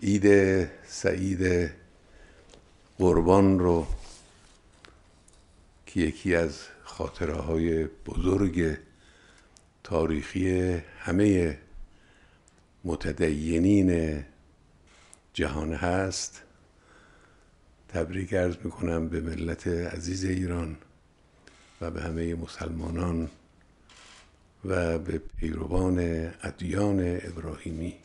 ایده سعید قربان رو که یکی از خاطره های بزرگ تاریخی همه متدینین جهان هست تبریک ارز میکنم به ملت عزیز ایران و به همه مسلمانان و به پیروان ادیان ابراهیمی